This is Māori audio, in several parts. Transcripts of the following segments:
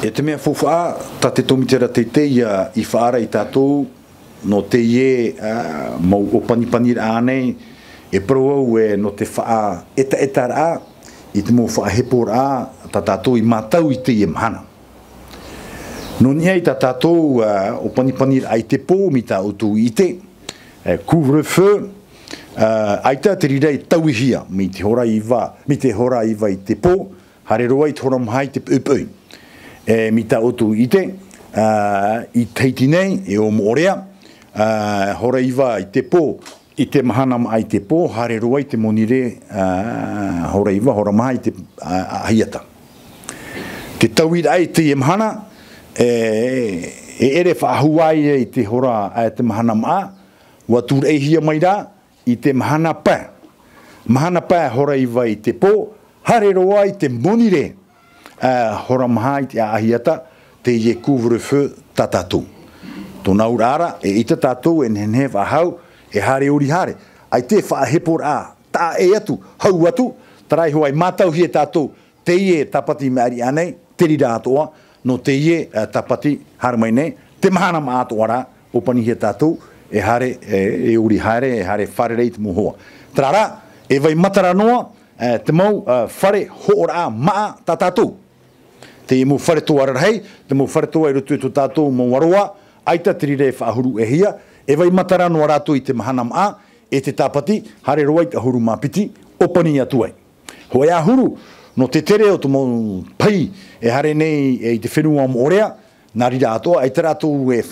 E te mea fufa, ta te tomitera te te ia i whaara i tātou, no te ie uh, mau o panipani rānei, e proau e no te whaa eta eta rā, i te mō whaa hepo rā, ta tātou i mātau i te ie mahana. No ni ai ta tātou uh, o panipani rā i te pō mi tā o tū i te, e, kūre whu, uh, aita te rirei tauhia mi te hora i wa, mi te hora i wa i te pō, hare i te hora mahai te pūpūi e mita utu ite uh, i teiti nei e o morea uh, hora iwa i te pō i te mahana ma ai te pō hare rua i te monire uh, hora iwa hora maha i te uh, ahiata te tauid ai te i mahana e, e, e ere whaahuai e i te hora a te mahana ma wa tūr e hia mai rā i te mahana pā mahana pā hora iwa i te pō hare rua i te monire uh, eh, hora mahai te ahiata te ye kuvre fe tatatu. Tona urara e ita tatu en hen hev e hare uri hare. Ai te wha hepor a ta e atu hau atu tarai hoai matau hie tatu te ye tapati maari anei te rira atoa no te ye eh, tapati harmai nei te mahana ma atoa ra upani hie tatu e hare eh, e, uri hare e hare whare reit muhoa. Tarara e vai matara noa te mau uh, whare ho a maa tatatu. Ta te mo fare to hei te mo fare ai rutu to tato mo waroa ai ta tri ref e huru e hia e vai matara no arato i te mahana ma e te tapati hare roi te huru ma piti opani atu ai ho ia huru no te tere o te mo pai e hare nei e te fenua mo orea na ri dato ai tra to e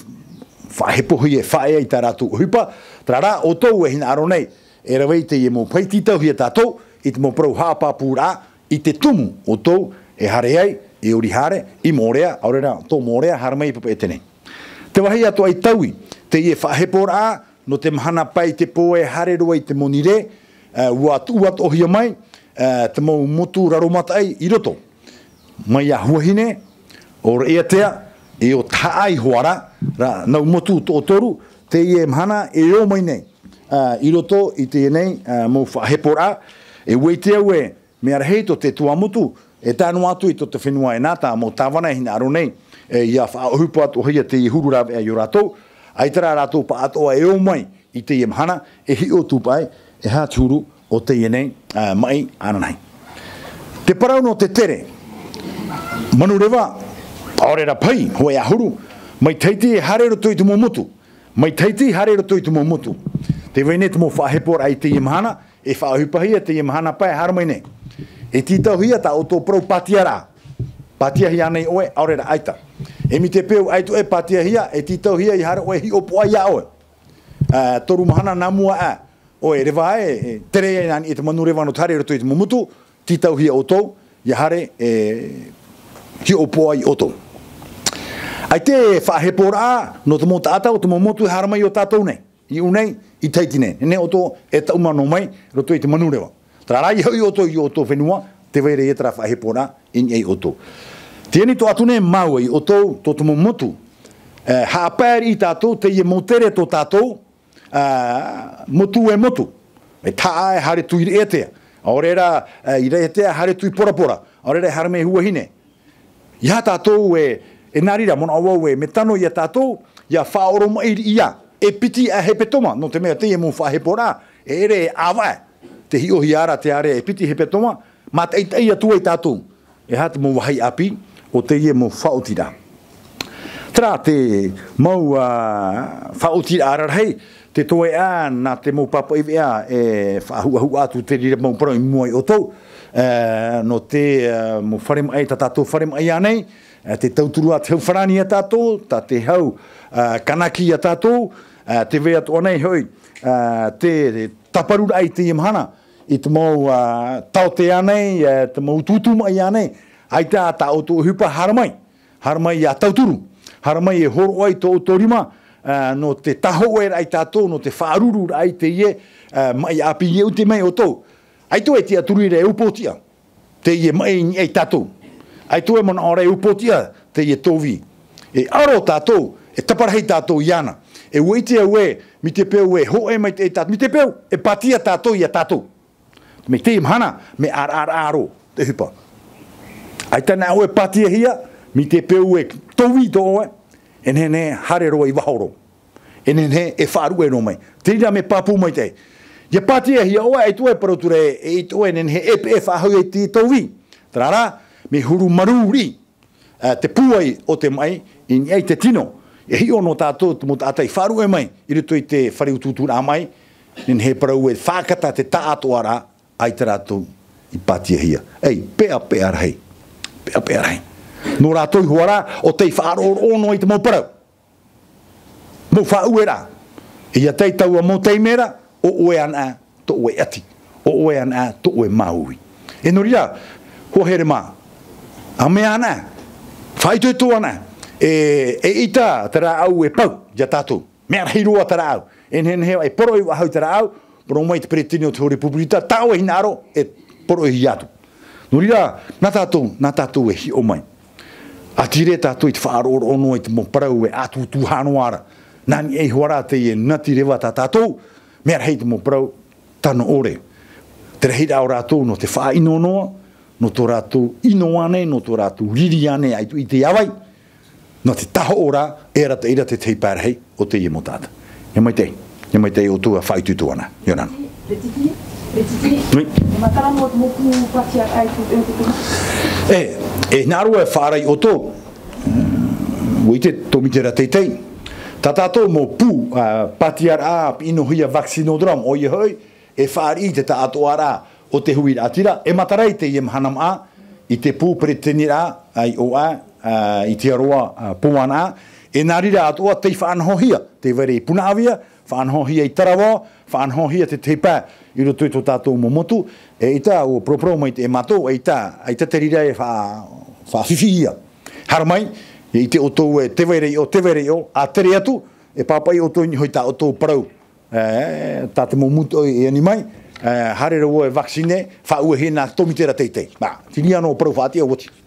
fa he po hie fa e ai tra to hupa tra ra o to e hina aronei e rawei te ie mo pai tita hui e tato i te mo prou i te tumu o tou e hare ai e ori hare i morea aurera to morea harma i pepe etene. Te wahi ato ai taui, te ie whahepor a, no te mahana pai te pō e hare rua i te monire, uh, eh, uat uat ohia mai, uh, te mau motu raro mata ai i roto. Mai a huahine, or ea tea, e o ta ai huara, ra nau motu tō to toru, te ie mahana e o mai nei. Uh, I roto i te e nei, uh, mau whahepor a, e uei te aue, me te tua e tā no atu i tō te whenua e nātā mō tāwana e hina aro nei e i a whaahupu atu hia te i huru rāwe a i rātou ai rātou pa atoa e o mai i te iemhana e hi o tūpai e hā tūru o te ienei uh, mai ananai. Te parau no te tere, manurewa, ra pai, hoi e a huru, mai teiti e hare roto i tumo mutu, mai teiti e hare roto i tumo mutu. Te weine tumo whahepor ai te iemhana, e whahupahia te iemhana pai haramai nei. E tītau hia ta o tō prou patia rā. Patia hia nei oe, au rera aita. E mi te peu aitu e patia hia, e tītau hia i hara oe hi opua ia oe. Uh, toru mahana nā mua a. Oe, rewa e, e tere e nani e te manu rewa no tare rato i te mumutu, tītau hia o tō, i hare e hi opua i o tō. Ai te whahe pōra a, no te mōta ata te mumutu i e hara mai o tātou nei. I unei, i taiti E ne o tō e tau mano mai, rato i te manu rewa. Tarai i hoi oto i oto whenua, te vei rei e tara whahepona in ei oto. Tieni to atune mau ei oto to tomo motu. Uh, eh, Haapair i tātou te i motere to tātou uh, motu e motu. E taa e hare tu eh, i te. Aore ra i rei tea hare tui pora pora. Aore ra e hare mei hua hine. Iha tātou e, e narira mona awa ue me tano i a tātou i a whaoromo e ia. E piti a hepetoma, no te mea te i e mou whahepora, e ere e awae te hio hiara te are e piti he petoma, ma te ia tu atua i E hat mo wahi api, o te ie mo whaotira. Tra te mau uh, whaotira ararhei, te toe a na te mo papo iwe a e whahuahu atu te rire mau pro i muai o tou, uh, e, no te e, mo wharema ai ta tātou wharema ai anei, uh, e, te tauturu a te hau wharani a tātou, ta te hau kanaki a tātou, te vea tō nei hoi, te taparu ai te imhana i te mau uh, tau te anei, uh, te mau tutu mai anei, ai te a ta oto hupa haramai, haramai a tauturu, haramai e horo ai to otorima, uh, no te taho e rai tato, no te whaaruru rai te ie, uh, mai api ieu te mai oto. Ai tu e te aturu re upotia, te ie mai i ei tato. Ai tu e mana o re upotia, te ie tovi. E aro tato, e taparahi tato iana. E uite e ue, mi te peu e ho e mai te tat mi te peu e patia tato ia tato me te mana me ar ar aro te hipa ai tana o e patia hia mi te peu e tovi to e ene ne hare roi vahoro ene ne e faru e no mai te ria me papu mai te ye patia hia o ai tu e proture e tu e ene ne e e fa ho e ti tovi trara me huru maruri eh, te puai o te mai i nei te tino e hi ono tātou te muta atai whāru e mai, iri tui te whare ututu rā mai, nien he parau e whākata te tāato ara, ai te rātou i pātia hia. Ei, pea pea rai, pea pea rai. Nō rātou i huara, o te whāro o ono i te mau parau. Mau e rā. E ia tei tau a mō tei mera, o oe ana, to oe ati. O oe ana, to oe maui. E nuri a, ho here mā, a me ana, whaitoe tō ana, e e ita tra au e pau ja tatu me ar hiru tra au en hen he e poro wa hau tra au pro mai te pretinio te republika ta o hinaro e poro hi atu no ria na tatu na tatu e hi o mai a tire tatu te faro o no e te mo pra u e atu tu hanuara nan e huara te e na tire wa ta tatu me te mo pra tan ore tre hi da ora tu no te fa ino no no to ratu no to ratu ridiane ai tu ite yawai. Nā te taha ora, e rata ira e te tei pārhei o te ia mōtāta. Ia mai tei, ia mai tei o tua whaitu tuana, Ionan. Retiti, retiti, e matara mō te moku pati ar ai E, e nā rua e whārai o tō, mm, uite tō mitera tei tei, tā tātō mō pū pati ar ā ap ino hia vaksinodrom o ia hoi, e whāri i te ta ato ara o te hui atira, e matara te iem hanam ā, i te pū pretenir ā, ai o ā, uh, i te aroa uh, pumana, e nā rira atua te whaanhohia, te vere i punaavia, whaanhohia i tarawa, whaanhohia te teipa i roto i tō tātou momotu, e i tā o propro mai te mato, e i tā, e i tā te rira e whaafifihia. Haramai, e i te o tōu e te vere i o, te vere i o, a tere atu, e pāpai o tōu hoi tā o tōu parau, e, eh, tā te momotu e ani mai, eh, e, harere o e vaksine, whaua he nā tomitera teitei. Ma, tini anō parau whaatea o wati.